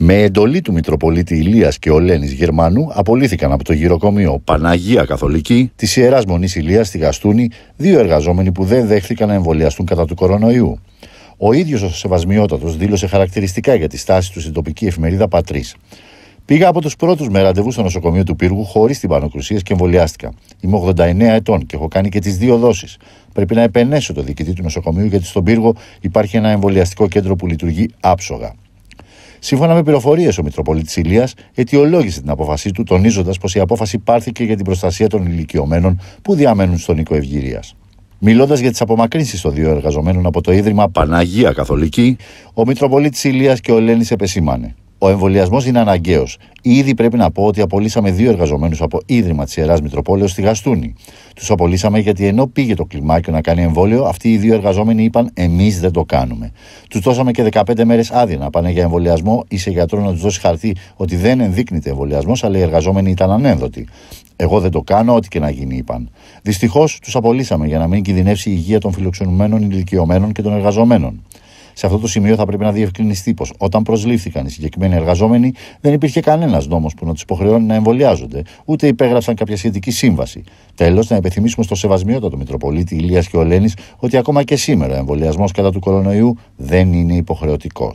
Με εντολή του Μητροπολίτη Ηλίας και Ολένης Γερμανού απολύθηκαν από το γυροκομείο Παναγία Καθολική της Ιεράς Μονής Ηλίας στη Γαστούνη δύο εργαζόμενοι που δεν δέχθηκαν να εμβολιαστούν κατά του κορονοϊού. Ο ίδιος ο Σεβασμιότατος δήλωσε χαρακτηριστικά για τη στάση του στην τοπική εφημερίδα Πατρίς. Πήγα από τους πρώτους με ραντεβού στο νοσοκομείο του Πύργου χωρίς την Πανοκρουσίας και εμβολιάστηκα. Είμαι 89 ετών και έχω κάνει και τις δύο δόσεις. Πρέπει να επενέσω το διοικητή του νοσοκομείου γιατί στον Πύργο υπάρχει ένα εμβολιαστικό κέντρο που λειτουργεί άψογα. Σύμφωνα με πληροφορίες, ο Μητροπολίτης Ηλίας αιτιολόγησε την απόφασή του, τονίζοντας πως η απόφαση πάρθηκε για την προστασία των ηλικιωμένων που διαμένουν στον οίκο Ευγυρίας. Μιλώντας για τις απομακρύνσεις των δύο εργαζομένων από το Ίδρυμα Παναγία Καθολική, ο Μητροπολίτης Ηλίας και ο Λένης επεσήμανε. Ο εμβολιασμός είναι αναγκαίος. Ήδη πρέπει να πω ότι απολύσαμε δύο εργαζομένους από ίδρυμα της Ιεράς Μητροπόλεως στη Γαστούνη. Τους απολύσαμε γιατί ενώ πήγε το κλιμάκιο να κάνει εμβόλιο, αυτοί οι δύο εργαζόμενοι είπαν: Εμείς δεν το κάνουμε. Τους δώσαμε και 15 μέρες άδεια να πάνε για εμβολιασμό ή σε γιατρό να τους δώσει χαρτί ότι δεν ενδείκνυται εμβολιασμός, αλλά οι εργαζόμενοι ήταν ανένδοτοι. Εγώ δεν το κάνω, ό,τι και να γίνει, είπαν. Δυστυχώς τους απολύσαμε για να μην κινδυνεύσει η υγεία των φιλοξενουμένων ηλικιωμένων και των εργαζομένων. Σε αυτό το σημείο θα πρέπει να διευκρινιστεί πως όταν προσλήφθηκαν οι συγκεκριμένοι εργαζόμενοι, δεν υπήρχε κανένας νόμος που να τους υποχρεώνει να εμβολιάζονται, ούτε υπέγραψαν κάποια σχετική σύμβαση. Τέλος, να επιθυμήσουμε στο σεβασμιότατο Μητροπολίτη Ηλίας και Ολένη ότι ακόμα και σήμερα ο εμβολιασμός κατά του κορονοϊού δεν είναι υποχρεωτικός.